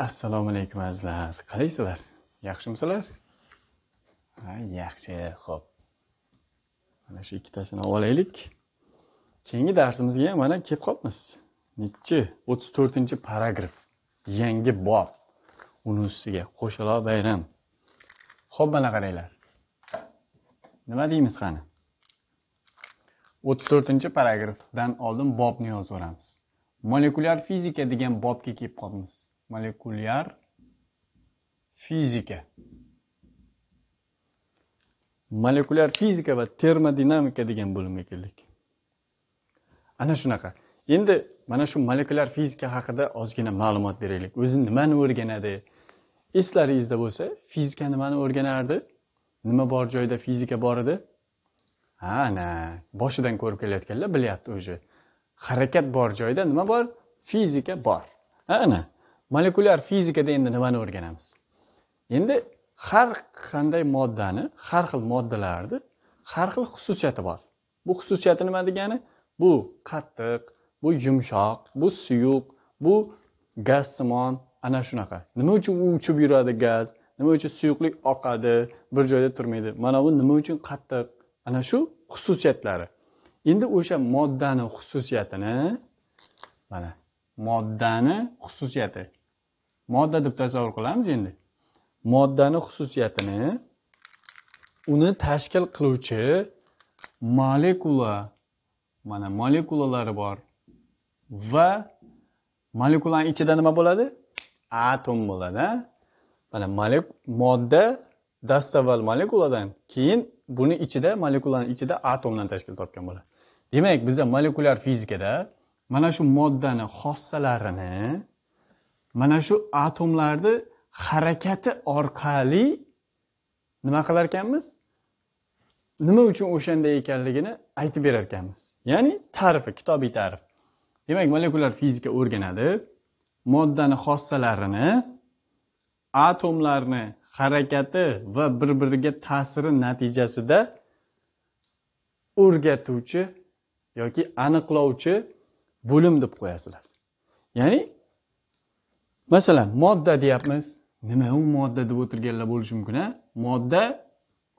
assalomu alaykum azizlar qalaysizlar yaxshimisizlar ha yaxshi ho'p mana shu ikkitasini olib olaylik keyingi darsimizga ham mana kelib qolibmiz nechi o'ttiz to'rtinchi paragraf yangi bob uni ustiga qo'shaloq bayram ho'p mana qaranglar nima deymiz qani o'ttiz to'rtinchi paragrafdan oldin bobni yozib yuboramiz molekulyar fizika degan bobga kelib qolibmiz molekulyar fizika molekulyar fizika va termodinamika degan bo'limga keldik ana shunaqa endi mana shu molekulyar fizika haqida ozgina ma'lumot beraylik o'zi nimani o'rganadi eslaringizda bo'lsa fizika nimani o'rganardi nima bor joyda fizika bor edi ana boshidan ko'rib kelayotganlar bilyapti уже harakat bor joyda nima bor fizika bor ana molekulyar fizikada endi nimani o'rganamiz endi har qanday moddani har xil moddalarni har xil xususiyati bor bu xususiyati nima degani bu qattiq bu yumshoq bu suyuq bu gazsimon ana shunaqa nima uchun u uchib yuradi gaz nima uchun suyuqlik oqadi bir joyda turmaydi mana bu nima uchun qattiq ana shu xususiyatlari endi o'sha moddani xususiyatini mana moddani xususiyati modda deb tasavvur qilamiz endi moddani xususiyatini uni tashkil qiluvchi molekula mana molekulalari bor va molekulani ichida nima bo'ladi atom bo'ladi mana modda dastavval molekuladan keyin buni ichida molekulani ichida atomdan tashkil topgan bo'ladi demak biza molekulyar fizikada mana shu moddani xossalarini mana shu atomlarni harakati orqali nima qilar ekanmiz nima uchun o'shanday ekanligini aytib berar ekanmiz ya'ni ta'rifi kitobiy ta'rif demak molekulyar fizika o'rganadi moddani xossalarini atomlarni harakati va bir biriga ta'siri natijasida o'rgatuvchi yoki aniqlovchi bo'lim deb qo'yasizlar ya'ni masalan modda deyapmiz nima u modda deb o'tirganlar bo'lishi mumkin a modda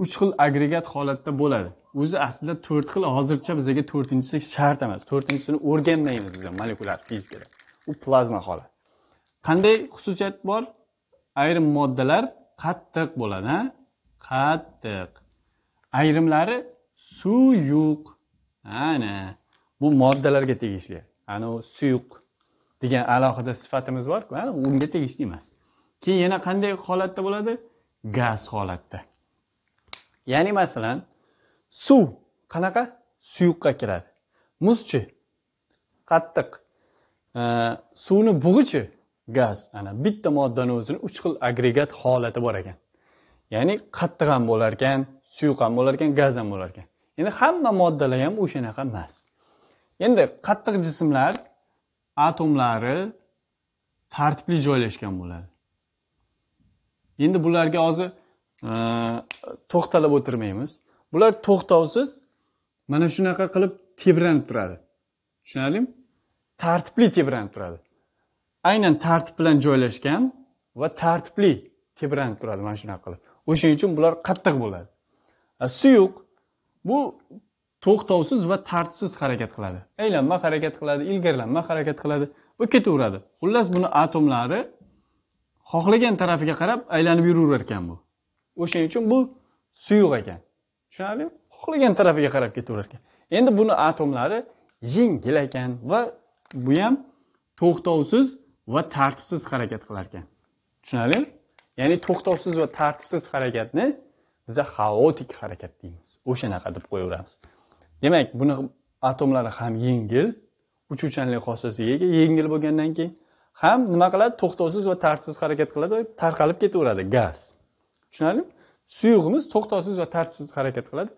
uch xil agregat holatda bo'ladi o'zi aslida to'rt xil hozircha bizaga to'rtinchisi shart emas to'rtinchisini o'rganmaymiz biz molekulyar fizikada u plazma holat qanday xususiyat bor ayrim moddalar qattiq bo'ladi a qattiq ayrimlari suyuq ana bu moddalarga tegishli ana suyuq degan alohida sifatimiz borku unga tegishli emas keyin yana qanday holatda bo'ladi gaz holatda ya'ni masalan suv qanaqa suyuqqa kiradi muzchi qattiq e, suvni bug'ichi gaz ana bitta moddani o'zini uch xil agregat holati bor ekan ya'ni qattiq ham bo'lar ekan suyuq ham bo'lar ekan gaz ham bo'lar ekan endi hamma moddalar ham o'shanaqa emas endi qattiq jismlar atomlari tartibli joylashgan bo'ladi endi bularga hozir e, to'xtalib o'tirmaymiz bular to'xtovsiz mana shunaqa qilib tebranib turadi tushunarlimi tartibli tebranib turadi aynan tartib bilan joylashgan va tartibli tebranib turadi mana shunaqa qilib o'shaning uchun bular qattiq bo'ladi e, suyuq bu to'xtovsiz va tartibsiz harakat qiladi aylanma harakat qiladi ilgarilanma harakat qiladi va ketaveradi xullas buni atomlari xohlagan tarafiga qarab aylanib yuraverar ekan bu o'shaning uchun bu suyuq ekan tushunarlimi xohlagan tarafiga qarab ketaverar ekan endi buni atomlari yengil ekan va bu ham to'xtovsiz va tartibsiz harakat qilar ekan tushunarlimi ya'ni to'xtovsiz va tartibsiz harakatni biza xaotik harakat deymiz o'shanaqa deb qo'yaveramiz demak buni atomlari ham yengil uchuvchanlik xossasiga ega yengil bo'lgandan keyin ham nima qiladi to'xtovsiz va tartibsiz harakat qiladi va tarqalib ketaveradi gaz tushunarlimi suyuqimiz to'xtovsiz va tartibsiz harakat qiladi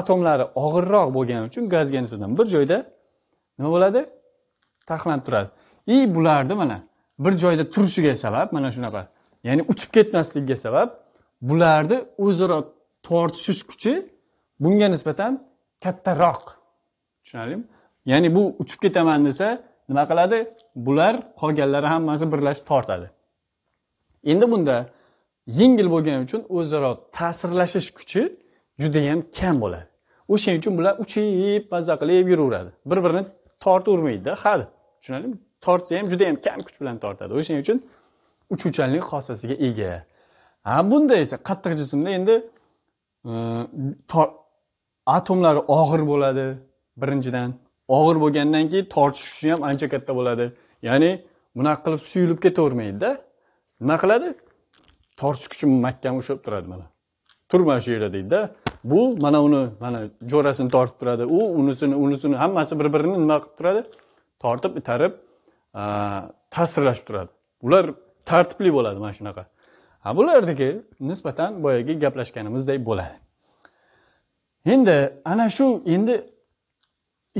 atomlari og'irroq bo'lgani uchun gazga nisbatan bir joyda nima bo'ladi taxlanib turadi и bularni mana bir joyda turishiga sabab mana shunaqa ya'ni uchib ketmasligiga sabab bularni o'zaro tortishish kuchi bunga nisbatan kattaroq tushunarlimi ya'ni bu uchib ketaman desa nima qiladi bular qolganlari hammasi birlashib tortadi endi bunda yengil bo'lgani uchun o'zaro ta'sirlashish kuchi judayam kam bo'ladi o'shaning uchun bular uchib maza qilib yuraveradi bir birini tortavermaydida hali tushunarlimi tortsa ham judayam kam kuch bilan tortadi o'shaning uchun uchuvchanlik xossasiga ega ha bunda esa qattiq jismda endi e, atomlar og'ir bo'ladi birinchidan og'ir bo'lgandan keyin uchun ham ancha katta bo'ladi ya'ni bunaqa qilib suyulib ketavermaydida nima qiladi tortish kuchi mahkam ushlab turadi mana tur mana shu yerda deydida bu mana uni mana jo'rasini tortib turadi u unisini unisini hammasi bir birini nima qilib turadi tortib itarib ta'sirlashib turadi ular tartibli bo'ladi mana shunaqa bularniki nisbatan boyagi gaplashganimizdek bo'ladi endi ana shu endi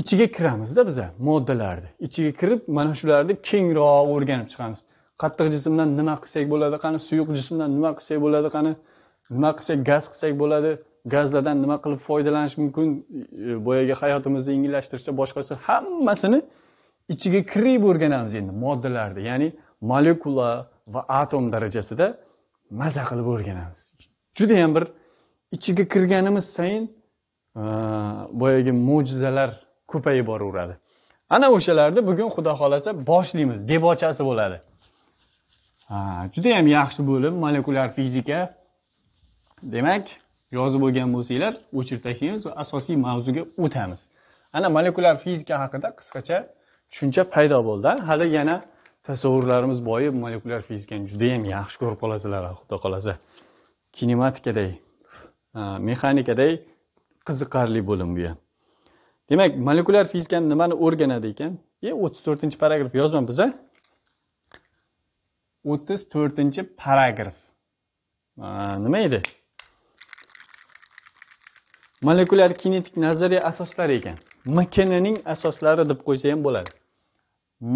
ichiga kiramizda biza moddalarni ichiga kirib mana shularni kengroq o'rganib chiqamiz qattiq jismdan nima qilsak bo'ladi qani suyuq jismdan nima qilsak bo'ladi qani nima qilsak gaz qilsak bo'ladi gazlardan nima qilib foydalanish mumkin e, boyagi hayotimizni yengillashtirishda boshqasi hammasini ichiga kirib o'rganamiz endi moddalarni ya'ni molekula va atom darajasida maza qilib o'rganamiz judayam bir ichiga kirganimiz sayin boyagi mo'jizalar ko'payib boraveradi ana o'shalarni bugun xudo xohlasa boshlaymiz debochasi bo'ladi judayam yaxshi bo'lim molekulyar fizika demak yozib olgan bo'lsanglar o'chirib tashlaymiz va asosiy mavzuga o'tamiz ana molekulyar fizika haqida qisqacha tushuncha paydo bo'ldi hali yana tasavvurlarimiz boyib molekulyar fizikani judayam yaxshi ko'rib qolasizlar xudo xohlasa kinematikaday mexanikaday qiziqarli bo'lim bu ham demak molekulyar fizikani nimani o'rganadi ekan e o'ttiz to'rtinchi paragraf yozmabmiz a o'ttiz to'rtinchi paragraf nima edi molekulyar kinetik nazariya asoslari ekan mknning asoslari deb qo'ysa ham bo'ladi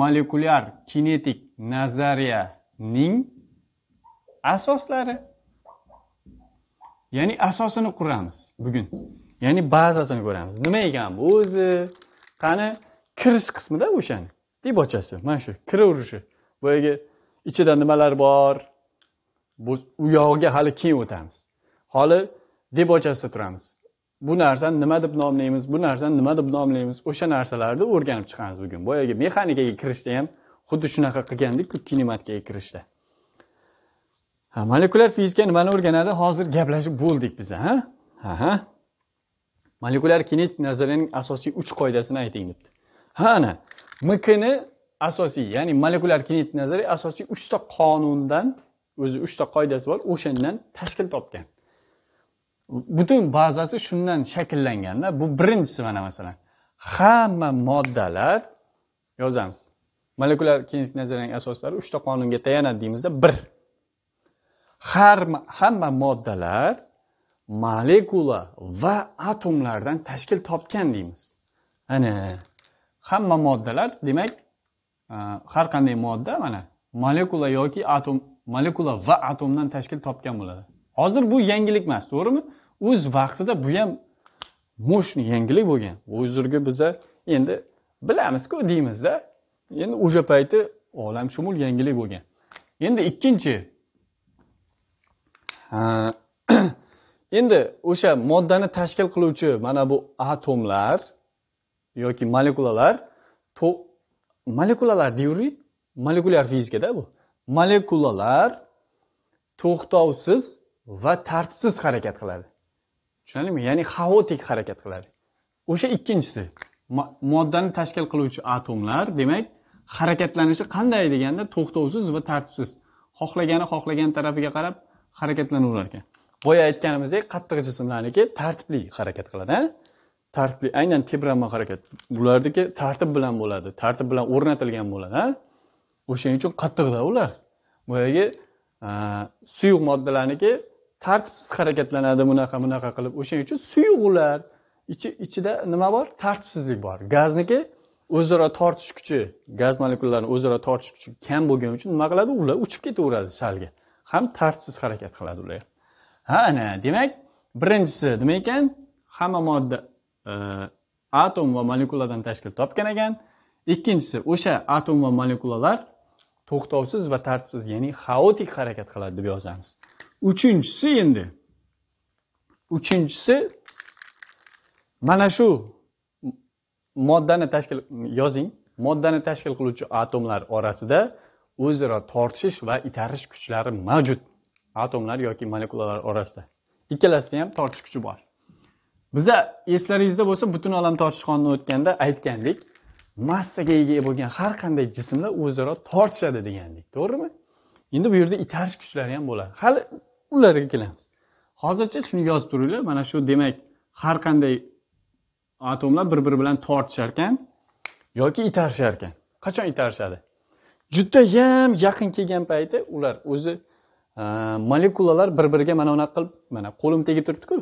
molekulyar kinetik nazariyaning asoslari ya'ni asosini quramiz bugun ya'ni bazasini ko'ramiz nima ekan bu o'zi qani kirish qismida o'shani debochasi mana shu kiraverishi boyagi ichida nimalar bor bu u yog'iga hali keyin o'tamiz hali debochasida turamiz bu narsani nima deb nomlaymiz bu narsani nima deb nomlaymiz o'sha narsalarni o'rganib chiqamiz bugun boyagi mexanikaga kirishda ham xuddi shunaqa qilgandikku kinematikaga kirishda ha molekulyar fizika nimani o'rganadi hozir gaplashib bo'ldik biz ha ha molekulyar kinetik nazariyaning asosiy uch qoidasini ayting debdi ha ana mkni asosiy ya'ni molekulyar kinetik nazariya asosiy uchta qonundan o'zi uchta qoidasi bor o'shandan tashkil topgan butun bazasi shundan shakllanganda bu birinchisi mana masalan hamma moddalar yozamiz molekulyar kinetik nazariyaning asoslari uchta qonunga tayanadi deymizda bir har hamma moddalar molekula va atomlardan tashkil topgan deymiz ana hamma moddalar demak e, har qanday modda mana molekula yoki atom molekula va atomdan tashkil topgan bo'ladi hozir bu yangilik emas to'g'rimi o'z vaqtida bu ham мощный yangilik bo'lgan hozirgi biza endi bilamizku deymizda endi o'sha payti olamshumul yangilik bo'lgan endi ikkinchi e, endi o'sha moddani tashkil qiluvchi mana bu atomlar yoki molekulalar molekulalar deyaverik molekulyar fizikada bu molekulalar to'xtovsiz va tartibsiz harakat qiladi tushunarlimi ya'ni xaotik harakat qiladi o'sha ikkinchisi moddani tashkil qiluvchi atomlar demak harakatlanishi qanday deganda to'xtovsiz va tartibsiz xohlagani xohlagan tarafiga qarab ekan boya aytganimizdek qattiq jismlarniki tartibli harakat qiladi tartibli aynan tebranma harakat bularniki tartib bilan bo'ladi tartib bilan o'rnatilgan bo'ladi o'shaning uchun qattiqda ular boyagi suyuq moddalarniki tartibsiz harakatlanadi bunaqa bunaqa qilib o'shaning uchun suyuq ular ichi ichida nima bor tartibsizlik bor gazniki o'zaro tortish kuchi gaz molekulalarini o'zaro tortish kuchi kam bo'lgani uchun nima qiladi ular uchib ketaveradi salga ham tartibsiz harakat qiladi ular ha ana demak birinchisi nima ekan hamma modda e, atom va molekuladan tashkil topgan ekan ikkinchisi o'sha atom va molekulalar to'xtovsiz va tartibsiz ya'ni xaotik harakat qiladi deb yozamiz uchinchisi endi uchinchisi mana shu moddani tashkil yozing moddani tashkil qiluvchi atomlar orasida o'zaro tortishish va itarish kuchlari mavjud atomlar yoki molekulalar orasida ikkalasida ham tortish kuchi bor biza eslaringizda bo'lsa butun olam tortish qonunini o'tganda aytgandik massaga ega bo'lgan har qanday jismlar o'zaro tortishadi degandik to'g'rimi endi bu yerda itarish kuchlari ham bo'ladi hali ularga kelamiz hozircha shuni yozib turinglar mana shu demak har qanday atomlar bir biri bilan tortishar ekan yoki itarishar ekan qachon itarishadi judayam yaqin kelgan payti ular o'zi molekulalar bir biriga mana unaqa qilib mana qo'lim tegib turibdiku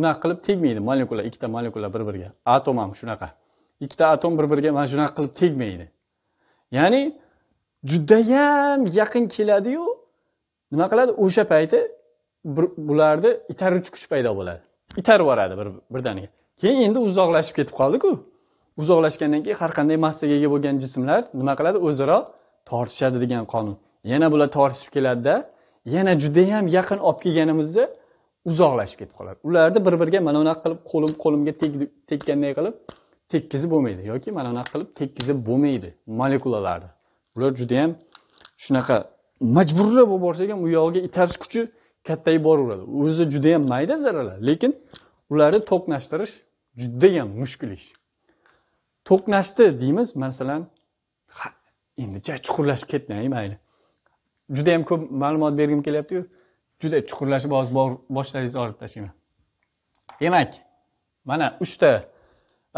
unaqa qilib tegmaydi molekula ikkita molekula bir biriga atom ham shunaqa ikkita atom bir biriga mana shunaqa qilib tegmaydi ya'ni judayam yaqin keladiyu nima qiladi o'sha payti bularni itaruvchi kuch paydo bo'ladi itarib yuboradi bir birdaniga keyin endi uzoqlashib ketib qoldiku uzoqlashgandan keyin har qanday massaga ega bo'lgan jismlar nima qiladi o'zaro tortishadi degan qonun yana bular tortishib keladida yana judayam yaqin olib kelganimizda uzoqlashib ketib qoladi ularni bir biriga mana bunaqa qilib qo'lim qo'limga tekkanday qilib tekkizib bo'lmaydi yoki mana bunaqa qilib tekkizib bo'lmaydi molekulalarni ular judayam shunaqa majburlab olib borsak ham u yog'iga itarish kuchi kattayib boraveradi o'zi judayam mayda zarralar lekin ularni to'qnashtirish judayam mushkul ish to'qnashdi deymiz masalan endicha chuqurlashib ketmay mayli juda yam ko'p ma'lumot bergim kelyaptiyu juda chuqurlashib hozir boshlaringizni olib tashlayman demak mana uchta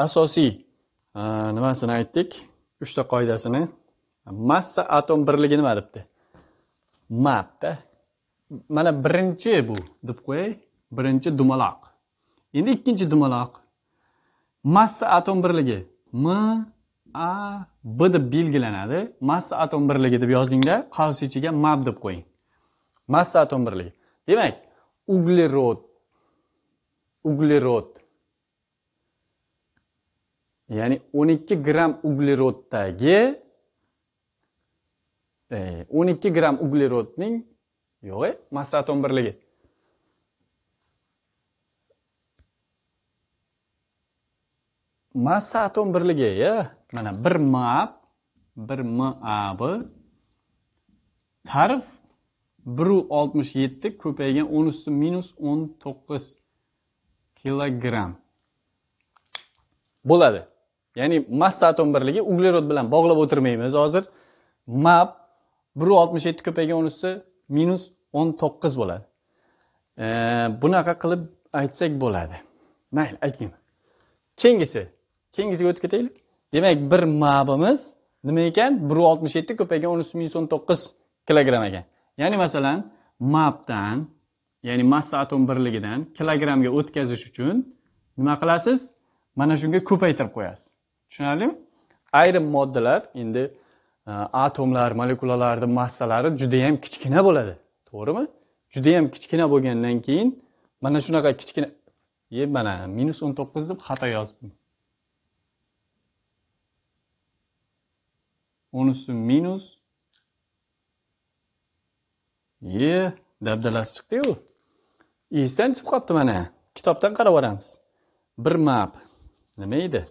asosiy e, nimasini aytdik uchta qoidasini massa atom birligi nima debdi mapda mana birinchi bu deb qo'yay birinchi dumaloq endi ikkinchi dumaloq massa atom birligi m a b deb belgilanadi massa atom birligi deb yozingda qavs ichiga mab deb qo'ying massa atom birligi demak uglerod uglerod ya'ni 12 gramm ugleroddagi 12 e, gramm uglerodning yo'q massa atom birligi massa atom birligi mana bir mab bir mab tarif biru oltmish yetti ko'paygan o'n usti minus o'n to'qqiz kilogramm bo'ladi ya'ni massa atom birligi uglerod bilan bog'lab o'tirmaymiz hozir mab bir oltmish yetti ko'paygan o'n usti minus o'n to'qqiz bo'ladi bunaqa qilib aytsak bo'ladi mayli aytgin keyingisi keyingisiga o'tib ketaylik demak bir mabimiz nima ekan bir oltmish yetti ko'paygan o'n uch ming so'm to'qqiz kilogramm ekan ya'ni masalan mabdan ya'ni massa atom birligidan kilogrammga o'tkazish uchun nima qilasiz mana shunga ko'paytirib qo'yasiz tushunarlimi ayrim moddalar endi e, atomlar molekulalarni massalari judayam kichkina bo'ladi to'g'rimi judayam kichkina bo'lgandan keyin mana shunaqa kichkina e mana minus o'n to'qqiz deb xato yozibman o'n usti minus ye dabdalasi chiqdiyu esdan chiqib qolibdi mana kitobdan qarab yuboramiz bir map nima edi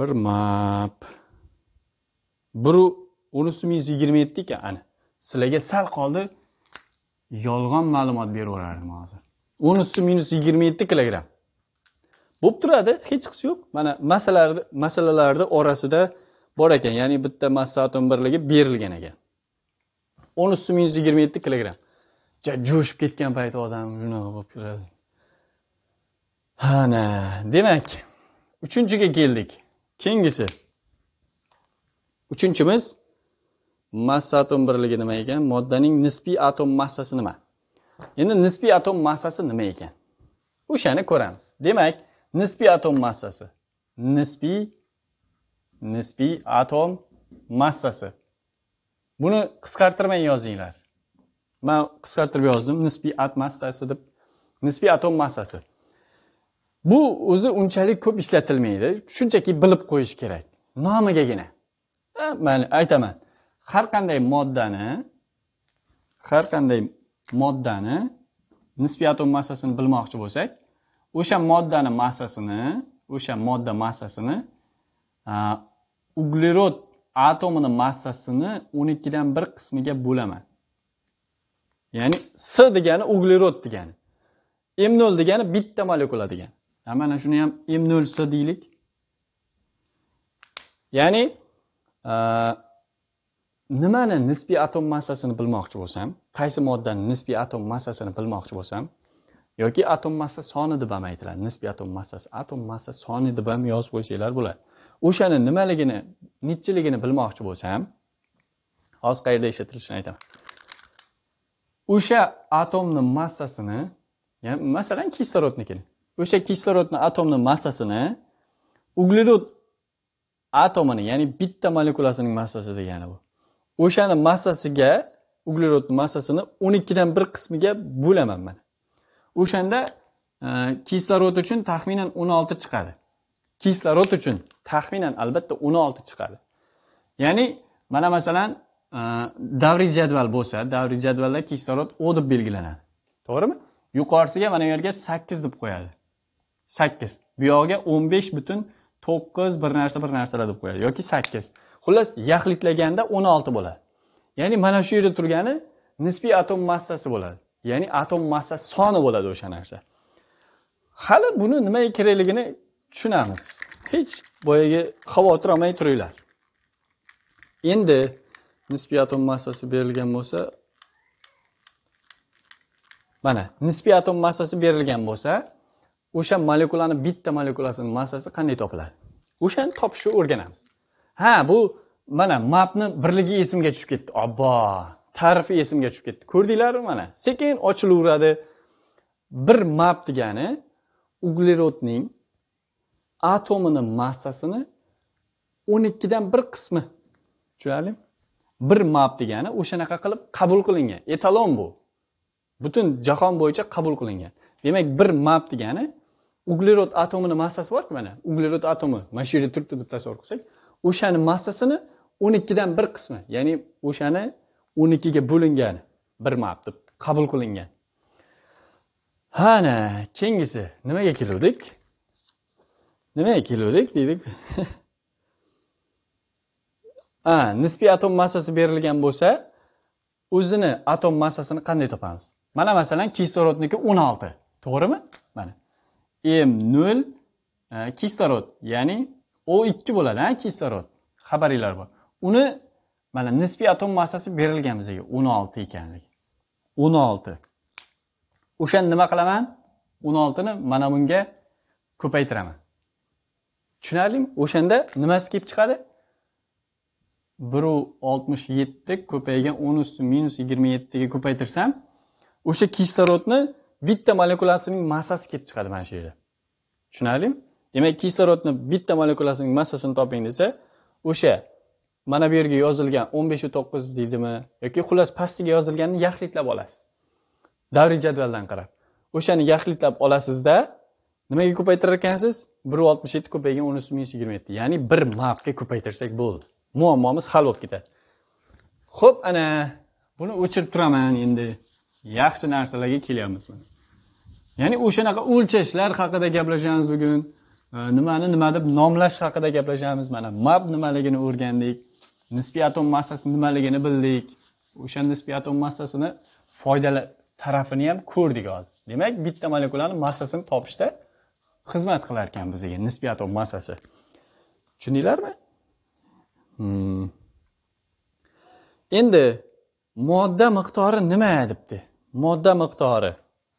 bir map biru o'n usti minus yigirma yetti ekan ana sizlarga sal qoldi yolg'on ma'lumot beraverardim hozir o'n usti minus yigirma yetti kilogramm bo'lib turadi hech qisi yo'q mana masalalarni masalalarni orasida bor ekan ya'ni bitta massa atom birligi berilgan ekan o'n usti minus yigirma yetti kilogram jo'shib ketgan payt odam shunaqa bo'lib turadi ana demak uchinchiga keldik keyingisi uchinchimiz massa atom birligi nima ekan moddaning nisbiy atom massasi nima endi nisbiy atom massasi nima ekan o'shani ko'ramiz demak nisbiy atom massasi nisbiy nisbiy atom massasi buni qisqartirmay yozinglar man qisqartirib yozdim nisbiy at massasi deb nisbiy atom massasi bu o'zi unchalik ko'p ishlatilmaydi shunchaki bilib qo'yish kerak nomigagina man aytaman har qanday moddani har qanday moddani nisbiy atom massasini bilmoqchi bo'lsak o'sha moddani massasini o'sha modda massasini uglerod atomini massasini o'n ikkidan bir qismiga bo'laman ya'ni s degani uglerod degani m nol degani bitta molekula degani mana shuni ham m nol s deylik ya'ni nimani nisbiy atom massasini bilmoqchi bo'lsam qaysi moddani nisbiy atom massasini bilmoqchi bo'lsam yoki atom massa soni deb ham aytiladi nisbiy atom massasi atom massa soni deb ham yozib qo'ysanglar bo'ladi o'shani nimaligini nechiligini bilmoqchi bo'lsam hozir qayerda ishlatilishini aytaman o'sha atomni massasini yani masalan kislorodnikini o'sha kislorodni atomni massasini uglerod atomini ya'ni bitta molekulasining massasi degani bu o'shani massasiga uglerodni massasini o'n ikkidan bir qismiga bo'laman mana o'shanda e, kislorod uchun taxminan 16 chiqadi kislorod uchun taxminan albatta 16 chiqadi ya'ni mana masalan e, davriy jadval bo'lsa davriy jadvalda kislorod o deb belgilanadi to'g'rimi yuqorisiga mana bu yerga 8 deb qo'yadi 8 bu yog'iga 15 butun 9 bir narsa bir narsalar deb qo'yadi yoki 8 xullas yaxlitlaganda 16 bo'ladi ya'ni mana shu yerda turgani nisbiy atom massasi bo'ladi ya'ni atom massasi soni bo'ladi o'sha narsa hali buni nimaga kerakligini tushunamiz hech boyagi xavotir olmay turinglar endi nisbiy atom massasi berilgan bo'lsa mana nisbiy atom massasi berilgan bo'lsa o'sha molekulani bitta molekulasini massasi qanday topiladi o'shani topishni o'rganamiz ha bu mana mapni birligi esimga tushib ketdi obbo tarifi esimga tushib ketdi ko'rdinglarmi mana sekin ochilaveradi bir map degani uglerodning atomini massasini o'n ikkidan bir qismi tushunarlimi bir map degani o'shanaqa qilib qabul qilingan etalon bu butun jahon bo'yicha qabul qilingan demak bir map degani uglerod atomini massasi borku mana uglerod atomi mana shu yerda turibdi deb tasavvur qilsak o'shani massasini o'n ikkidan bir qismi ya'ni o'shani o'n ikkiga bo'lingan bir map deb qabul qilingan ana keyingisi nimaga keluvdik nimaga keluvdik deydik a nisbiy atom massasi berilgan bo'lsa o'zini atom massasini qanday topamiz mana masalan kislorodniki o'n olti to'g'rimi mana m nol e, kislorod ya'ni o ikki bo'ladi a kislorod xabaringlar bor uni mana nisbiy atom massasi berilgan bizga o'n olti ekanligi o'n olti o'shani nima qilaman o'n oltini mana bunga ko'paytiraman tushunarlimi o'shanda nimasi kelib chiqadi biru oltmish yetti ko'paygan o'n usti minus yigirma yettiga ko'paytirsam o'sha kislorodni bitta molekulasining massasi kelib chiqadi mana shu yerda tushunarlimi demak kislorodni bitta molekulasining massasini toping desa o'sha mana bu yerga yozilgan o'n beshu to'qqiz deydimi yoki xullas pastiga yozilganini yaxlitlab olasiz davriy jadvaldan qarab o'shani yaxlitlab olasizda nimaga ko'paytirar ekansiz bir oltmish yetti ko'paygan o'n uch minus yigirma yetti ya'ni bir mavga ko'paytirsak bo'ldi muammomiz hal bo'lib ketadi ho'p ana buni o'chirib turaman endi yaxshi narsalarga kelyapmiz ya'ni o'shanaqa o'lchashlar haqida gaplashamiz bugun nimani nima deb nomlash haqida gaplashamiz mana map nimaligini o'rgandik nisbiy atom massasi nimaligini bildik o'sha nisbiy atom massasini foydali tarafini ham ko'rdik hozir demak bitta molekulani massasini topishda xizmat qilar ekan bizga nisbiy atom massasi tushundinglarmi hmm. endi modda miqdori nima debdi modda miqdori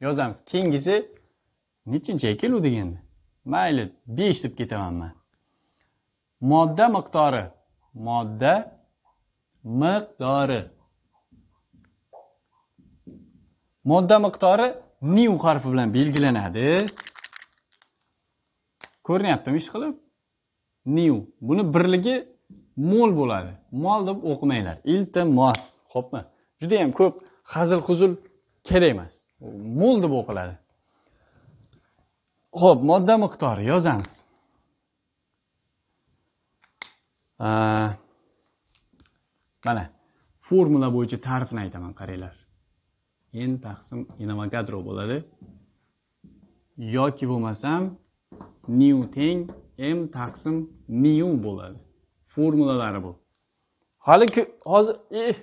yozamiz keyingisi nechinchi keluvdik endi mayli besh deb ketaman man modda miqdori modda miqdori modda miqdori new harfi bilan belgilanadi ko'rinyaptimi ishqilib new buni birligi mol bo'ladi mol deb o'qimanglar iltimos xo'pmi judayam ko'p hazil huzul kerak emas mol deb o'qiladi ho'p modda miqdori yozamiz Э, mana formula bo'yicha tarifini aytaman qaranglar n taqsim avogadro bo'ladi yoki bo'lmasam new teng m taqsim mu bo'ladi formulalari bu hali hozir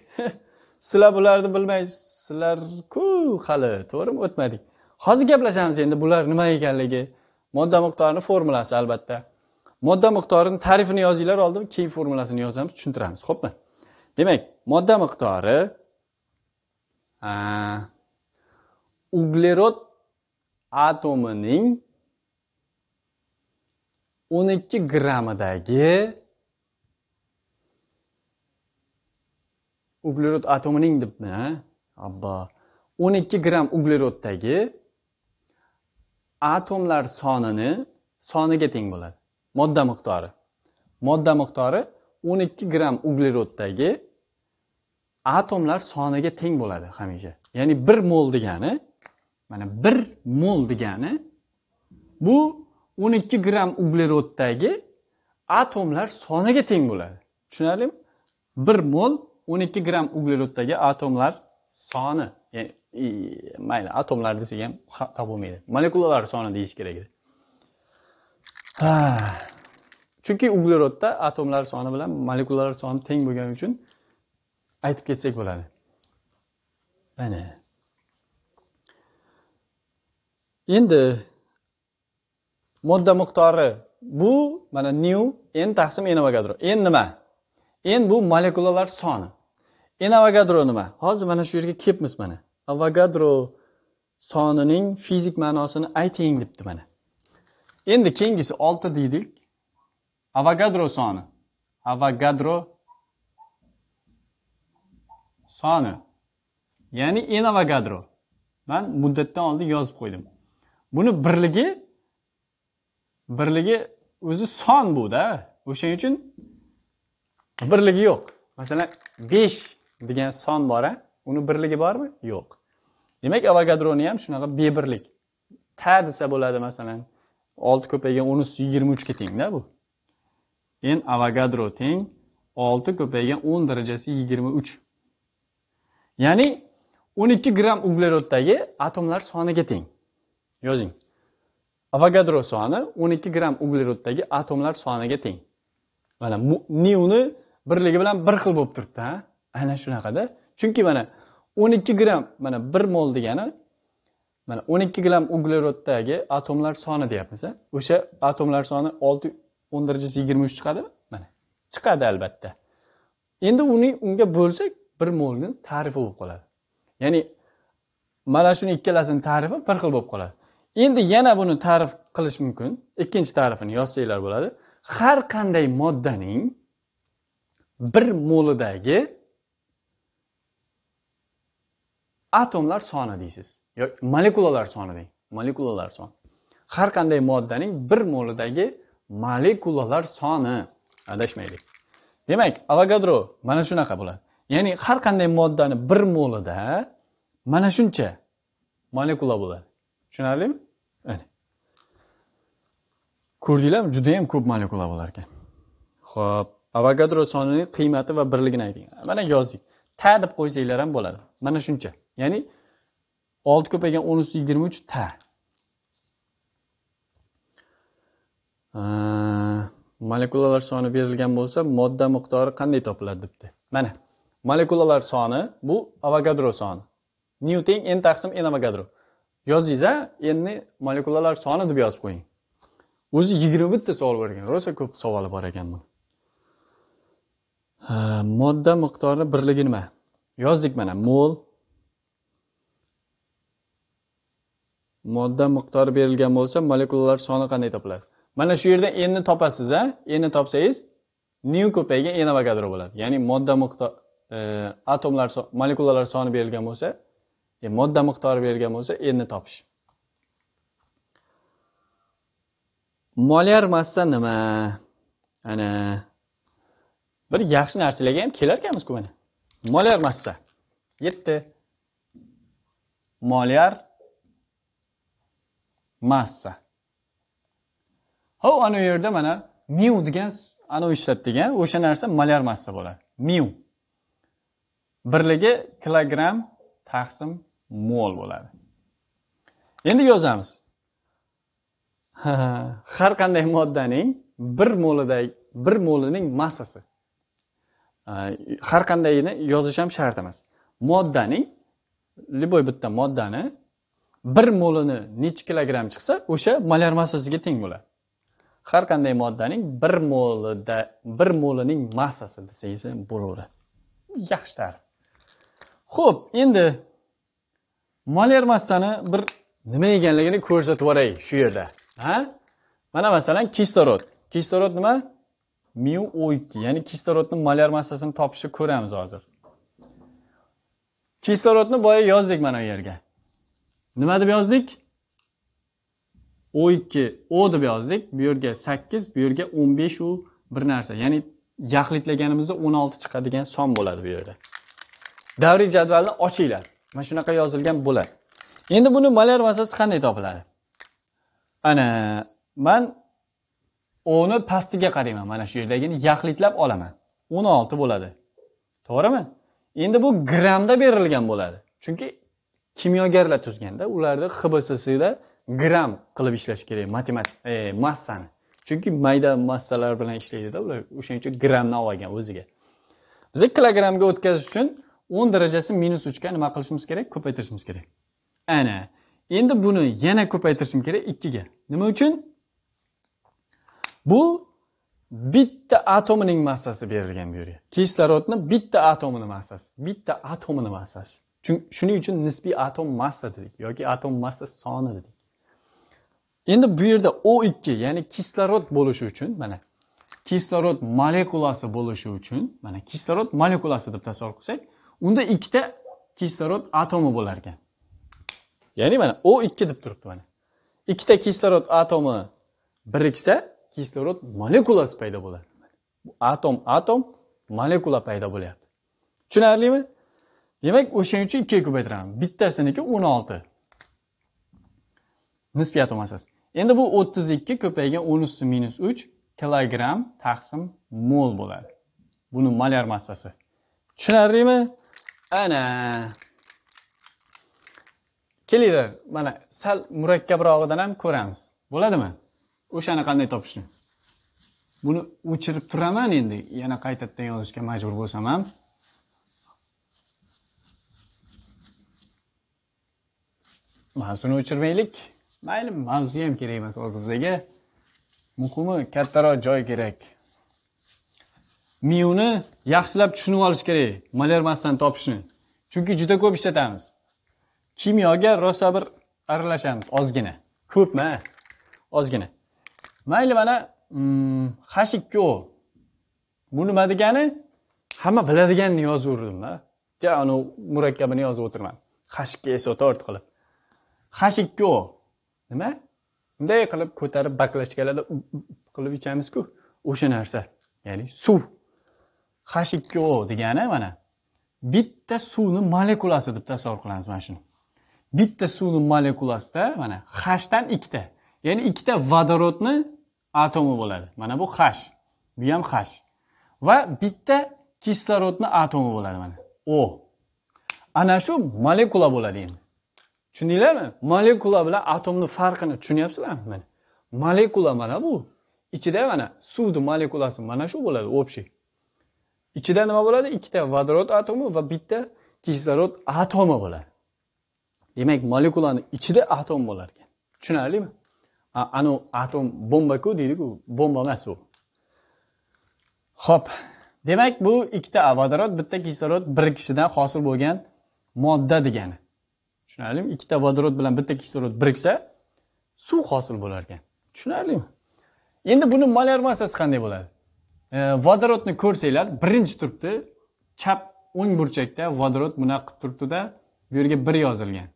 sizlar bularni bilmaysiz sizlarku hali to'g'rimi o'tmadik hozir gaplashamiz endi bular nima ekanligi modda miqdorini formulasi albatta modda miqdorini tarifini yozinglar oldin keyin formulasini yozamiz tushuntiramiz xo'pmi demak modda miqdori uglerod atomining o'n ikki grammidagi uglerod atomining debmi abbo o'n ikki gramm ugleroddagi atomlar sonini soniga teng bo'ladi modda miqdori modda miqdori 12 gramm ugleroddagi atomlar soniga teng bo'ladi hamisha ya'ni 1 mol degani mana 1 mol degani bu 12 gramm ugleroddagi atomlar soniga teng bo'ladi tushunarlimi 1 mol 12 gramm ugleroddagi atomlar soni ya'ni mayli atomlar desak ham xato bo'lmaydi molekulalar soni deyish kerak edi ha chunki uglerodda atomlar soni bilan molekulalar soni teng bo'lgani uchun aytib ketsak bo'ladi mana endi modda miqdori bu mana new n taqsim n avogadro n nima n bu molekulalar soni n avogadro nima hozir mana shu yerga kelibmiz mana avogadro sonining fizik ma'nosini ayting debdi mana endi keyingisi olti deydik avogadro soni avogadro soni ya'ni n avogadro man muddatdan oldin yozib qo'ydim buni birligi birligi o'zi son buda o'shaning uchun birligi yo'q masalan besh degan son bor a uni birligi bormi yo'q demak avogadroni ham shunaqa bebirlik ta desa bo'ladi masalan olti ko'paygan o'n ustida yigirma uchga tengda bu n avogadro teng olti ko'paygan o'n darajasi yigirma uch ya'ni o'n ikki gramm ugleroddagi atomlar soniga teng yozing avogadro soni o'n ikki gramm ugleroddagi atomlar soniga teng mana niuni birligi bilan bir xil bo'lib turibdi aynan shunaqada chunki mana o'n ikki gramm mana bir mol degani mana o'n ikki gramm ugleroddagi atomlar soni deyapmiz o'sha atomlar soni olti o'n darajasi yigirma uch chiqadimi mana chiqadi albatta endi uni unga bo'lsak bir molni tarifi bo'lib qoladi ya'ni mana shuni ikkalasini tarifi bir xil bo'lib qoladi endi yana buni tarif qilish mumkin ikkinchi tarifini yozsanglar bo'ladi har qanday moddaning bir molidagi atomlar soni deysiz yoki molekulalar soni deng molekulalar soni har qanday moddaning bir molidagi molekulalar soni adashmaylik demak avogadro mana shunaqa bo'ladi ya'ni har qanday moddani bir molida mana shuncha molekula bo'ladi tushunarlimi ko'rdinglarmi judayam ko'p molekula bo'lar ekan ho'p avogadro sonining qiymati va birligini ayting mana yozdik ta deb qo'ysanglar ham bo'ladi mana shuncha ya'ni olti ko'paygan o'n usti yigirma uch ta molekulalar soni berilgan bo'lsa modda miqdori qanday topiladi debdi mana molekulalar soni bu avogadro soni nyu teng n taqsim n avogadro Yozingiz a ni molekulalar soni deb yozib qo'ying o'zi yigirma bitta savol bergan rosa ko'p savoli bor ekan buni modda miqdori birligi nima yozdik mana mol modda miqdori berilgan bo'lsa molekulalar soni qanday topiladi mana shu yerda nni topasiz a nni topsangiz nu ko'paygan n avogadro bo'ladi ya'ni modda miqdor e, atomlar so molekulalar soni berilgan bo'lsa e, modda miqdori berilgan bo'lsa nni topish molyar massa nima ana bir yaxshi narsalarga ham kelar ekanmizku mana molyar massa yetti molyar massa hop ana yerda mana mu degan anavi ishlatdik o'sha narsa molyar massa bo'ladi mu birligi kilogramm taqsim mol bo'ladi endi yozamiz har qanday moddaning bir molida bir molining massasi har qandayini yozish ham shart emas moddaning любой bitta moddani bir molini nechi kilogramm chiqsa o'sha molyar massasiga teng bo'ladi har qanday moddaning bir molida bir molining massasi desangiz ham bo'laveradi yaxshi ta'rif ho'p endi molyar massani bir nima ekanligini ko'rsatib yuboray shu yerda ha mana masalan kislorod kislorod nima miu o ikki ya'ni kislorodni molyar massasini topishni ko'ramiz hozir kislorodni boya yozdik mana bu yerga nima deb yozdik o ikki o deb yozdik bu yerga sakkiz bu yerga o'n besh u bir narsa ya'ni yaxlitlaganimizda o'n olti chiqadigan son bo'ladi bu yerda davriy jadvalni ochinglar mana shunaqa yozilgan bo'ladi endi buni molyar massasi qanday topiladi ana man o'ni pastiga qarayman mana shu yerdagini yaxlitlab olaman o'n olti bo'ladi to'g'rimi endi bu grammda berilgan bo'ladi chunki kimyogarlar tuzganda ularni hbssda gramm qilib ishlash kerak matematik e, massani chunki mayda massalar bilan ishlaydida ular o'shaning uchun olib olgan o'ziga biza kilogrammga o'tkazish uchun o'n darajasi minus uchga nima qilishimiz kerak ko'paytirishimiz kerak ana endi buni yana ko'paytirishim kerak ikkiga nima uchun bu bitta atomining massasi berilgan bu yerga kislorodni bitta atomini massasi bitta atomini massasi Çünki shuning uchun nisbiy atom massa dedik ki atom massasi soni dedik Şimdi bu yerde o2 ya'ni kislorod bo'lishi uchun mana kislorod molekulasi bo'lishi uchun mana kislorod molekulasi deb tasavvur qilsak unda ikkita kislorod atomi bo'lar ekan ya'ni bana o2 deb turibdi mana ikkita kislorod atomi biriksa kislorod molekulasi payda bular. atom atom molekula bular. bo'lyapti tushunarlimi demak o'shaning uchun ikkiga ko'paytiramiz bittasiniki o'n olti nisbiyat bo'lmasas endi bu o'ttiz ikki ko'paygan o'n usti minus uch kilogramm taqsim mol bo'ladi buni molyar massasi tushunarlimi ana kelinglar mana sal murakkabrog'idan ham ko'ramiz bo'ladimi o'shani qanday topishni buni o'chirib turaman endi yana qaytadan yozishga majbur bo'lsam ham mavzuni o'chirmaylik mayli mavzu ham kerak emas hozir muhimi kattaroq joy kerak miuni yaxshilab tushunib olish kerak malermasdan topishni chunki juda ko'p ishlatamiz kimyoga rosa bir aralashamiz ozgina ko'p emas ozgina mayli mana mm, o bu nima degani hamma biladiganini yozaverdim ja anavi murakkabini yozib o'tirman hashikka tort qilib hashikko nima bunday qilib ko'tarib baklashkalarda qilib ichamizku o'sha narsa ya'ni suv hashikko degani mana bitta suvni molekulasi deb tasavvur qilamiz mana shuni bitta suvni molekulasida mana hashdan ikkita ya'ni ikkita vodorodni atomi bo'ladi mana bu hash bu ham hash va bitta kislorodni atomi bo'ladi mana o ana shu molekula bo'ladi endi tushundinglarmi molekula bilan atomni farqini tushunyapsizlarmi mana molekula mana bu ichida mana suvni molekulasi mana shu bo'ladi общий ichida nima bo'ladi ikkita vodorod atomi va bitta kislorod atomi bo'ladi demak molekulani ichida atom bo'lar ekan tushunarlimi anavi atom bombaku deydiku bomba emas u ho'p demak bu ikkita vodorod bitta kislorod bir kishidan hosil bo'lgan modda degani tushunarlimi ikkita vodorod bilan bitta kislorod biriksa suv hosil bo'lar ekan tushunarlimi endi buni massasi qanday bo'ladi e, vodorodni ko'rsanglar birinchi turibdi chap o'ng burchakda vodorod bunaqa qilib turibdida bu yerga bir yozilgan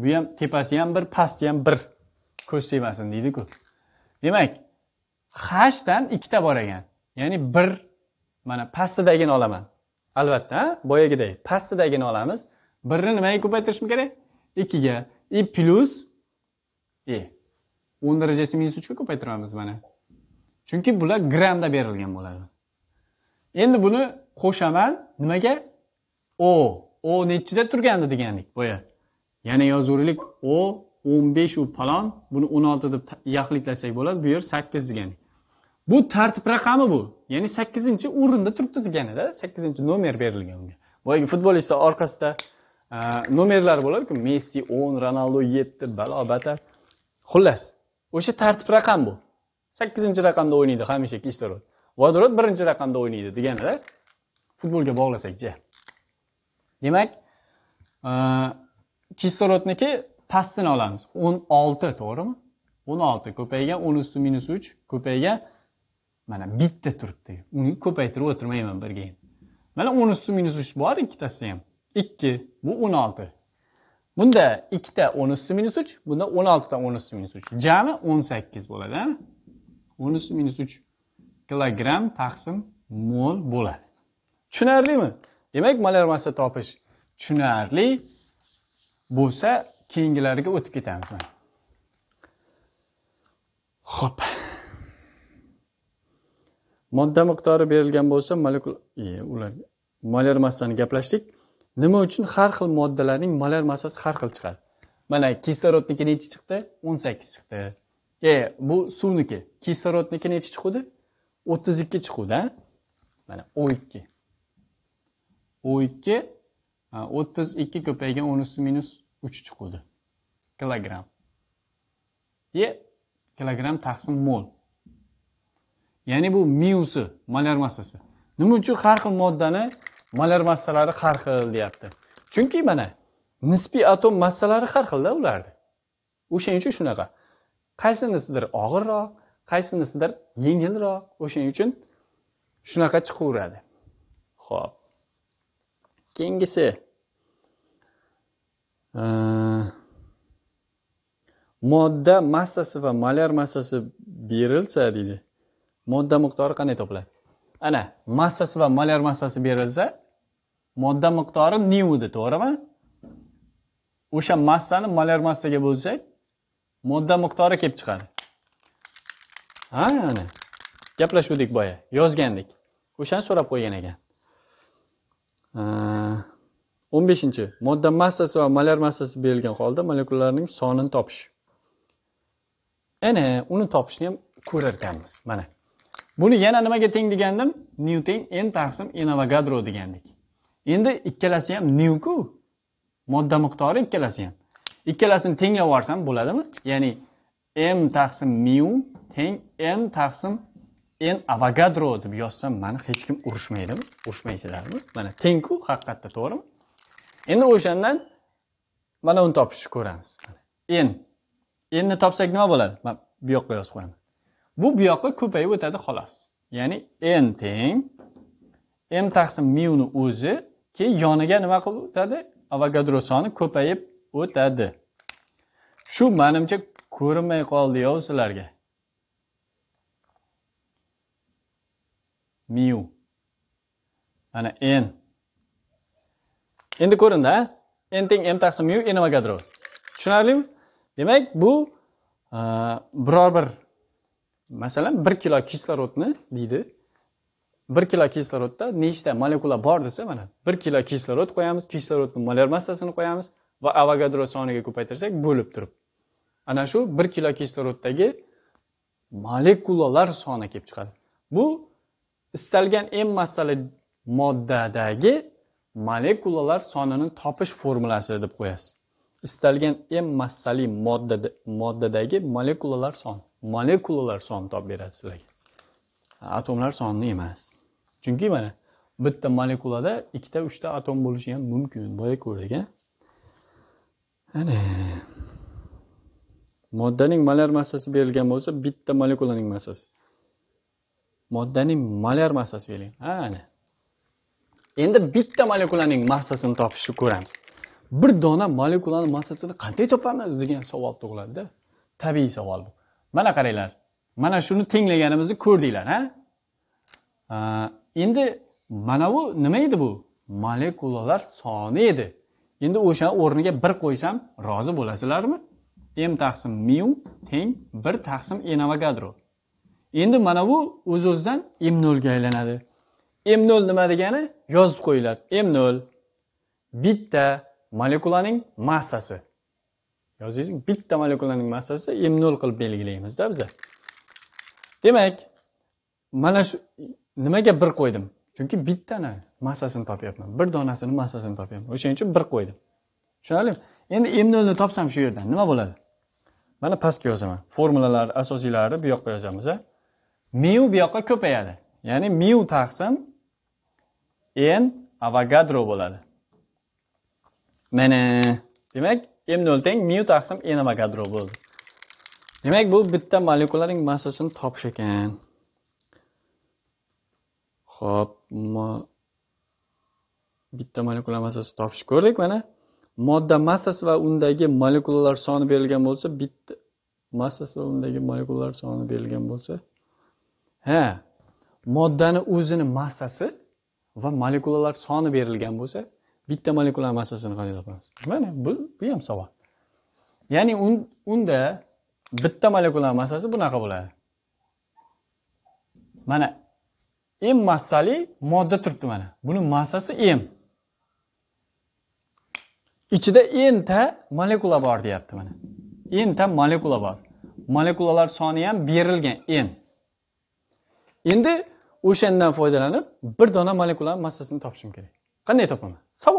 bu ham tepasi ham bir pasti ham bir ko'z tegmasin deydiku demak hashdan ikkita bor ekan ya'ni bir mana pastidagini olaman albatta boyagiday pastidagini olamiz birni nimaga ko'paytirishim kerak ikkiga i plyus e o'n darajasi minus uchga ko'paytiramiz mana chunki bular gramda berilgan bo'ladi endi buni qo'shaman nimaga o o nechida turgandi degandik boya yana yozaveraylik o o'n u palon buni o'n olti deb yaxliklasak bo'ladi bu yer sakkiz degani bu tartib raqami bu ya'ni sakkizinchi o'rinda turibdi deganida sakkizinchi nomer berilgan unga boyagi futbolistlar orqasida nomerlar bo'ladiku messi o'n ronaldu yetti balo batar xullas o'sha tartib raqam bu sakkizinchi raqamda o'ynaydi hamisha kislorod vodorod birinchi raqamda o'ynaydi deganida futbolga bog'lasakchi demak kislorodniki pastini olamiz o'n olti to'g'rimi o'n olti ko'paygan o'n usti minus uch ko'paygan mana bitta turibdi uni ko'paytirib o'tirmayman birga mana o'n usti minus uch bor ikkitasida ham 2. Bu 16. Bunda 2ta 10 üstü minus 3. Bunda 16ta 10 üstü minus 3. Cami 18 bo'ladi. 10 üstü minus 3 kilogram taqsim mol bo'ladi. Tushunarlimi? Demak, molar massa topish tushunarli bo'lsa, keyingilariga o'tib ketamiz. Xo'p. Modda miqdori berilgan bo'lsa, molekul ular molar massani gaplashdik. nima uchun har xil moddalarning molar massasi har xil chiqadi mana kislorodniki nechi chiqdi o'n sakkiz chiqdi e bu suvniki kislorodniki nechi chiquvdi o'ttiz ikki chiquvdi mana o ikki o ikki o'ttiz ikki ko'paygan o'n usti minus uch chiquvdi kilogramm e kilogramm taqsim mol ya'ni bu miusi molar massasi nima uchun har xil moddani molar massalari har xil deyapti chunki mana nisbiy atom massalari har xilda ularni o'shaning uchun shunaqa qaysinisidir og'irroq qaysinisidir yengilroq o'shaning uchun shunaqa chiqaveradi ho'p keyingisi modda massasi va molyar massasi berilsa deydi modda miqdori qanday topiladi ana massasi va molyar massasi berilsa modda miqdori new to'g'rimi o'sha massani molyar massaga bo'lsak modda miqdori kelib chiqadi ha ana gaplashuvdik boya yozgandik o'shani so'rab qo'ygan ekan o'n beshinchi modda massasi va molyar massasi berilgan holda molekulalarning sonini topish ana uni topishni ham ko'rarkanmiz mana buni yana nimaga teng degandim new teng n taqsim n avogadro degandik endi ikkalasi ham newku modda miqdori ikkalasi ham ikkalasini tenglab yuborsam bo'ladimi ya'ni m taqsim mu teng n taqsim n avogadro deb yozsam mani hech kim urushmaydimi urushmaysizlarmi mana tengku haqiqatda to'g'rimi endi o'shandan mana uni topishni ko'ramiz n nni topsak nima bo'ladi man bu yoqqa yozib qo'yaman bu bu yoqqa ko'payib o'tadi xolos ya'ni n teng m taqsim miuni o'zi keyin yoniga nima qilib o'tadi avogadro soni ko'payib o'tadi shu manimcha ko'rinmay qoldi yo sizlarga miu mana n endi ko'rindi a n teng m taqsim mu n avogadro tushunarlimi demak bu biror bir masalan bir kilo kislorodni deydi bir kilo kislorodda nechta molekula bor desa mana bir kilo kislorod qo'yamiz kislorodni molar massasini qo'yamiz va avogadro soniga ko'paytirsak bo'lib turib ana shu bir kilo kisloroddagi molekulalar soni kelib chiqadi bu istalgan m massali moddadagi molekulalar sonini topish formulasi deb qo'yasiz istalgan m massali moddadagi moddadagi molekulalar soni molekulalar soni topib beradi sizlarga atomlar sonini emas chunki mana bitta molekulada ikkita uchta atom bo'lishi ham mumkin boya ko'rdik ana moddaning malyar massasi berilgan bo'lsa bitta molekulaning massasi moddaning malyar massasi berilgan ha ana endi bitta molekulaning massasini topishni ko'ramiz bir dona molekulani massasini qanday topamiz degan savol tug'iladida tabiiy savol bu mana qaranglar mana shuni tenglaganimizni ko'rdinglar ha endi mana bu nima edi bu molekulalar soni edi endi o'sha o'rniga bir qo'ysam rozi bo'lasizlarmi m taqsim mu teng bir taqsim n avogadro endi mana bu o'z o'zidan m nolga aylanadi m nol nima degani yozib qo'yiladi m nol bitta molekulaning massasi yozingiz bitta molekulaning massasi m nol qilib belgilaymizda biza demak mana shu nimaga bir qo'ydim chunki bittani massasini topyapman bir donasini massasini topyapman o'shaning uchun bir qo'ydim tushunarlimi endi m nolni topsam shu yerdan nima bo'ladi mana pastga yozaman formulalar asosiylari bu yoqqa yozamiz mu bu yoqqa ko'payadi ya'ni mu taqsim n avogadro bo'ladi mana demak m0 teng mu taqsim n avogadro bo'ldi demak bu bitta molekulaning massasini topish ekan ho'p bitta molekula massasini topish ko'rdik mana modda massasi va undagi molekulalar soni berilgan bo'lsa bitta massasi va undagi molekulalar soni berilgan bo'lsa ha moddani o'zini massasi va molekulalar soni berilgan bo'lsa bitta molekular massasini qanday topamiz mana bu bu ham savol ya'ni unda bitta molekular massasi bunaqa bo'ladi mana m massali modda turibdi mana buni massasi m ichida nta molekula bor deyapti mana nta molekula bor molekulalar soni ham berilgan n endi o'shandan foydalanib bir dona molekulani massasini topishim kerak Dann nächster Punkt. Sauer.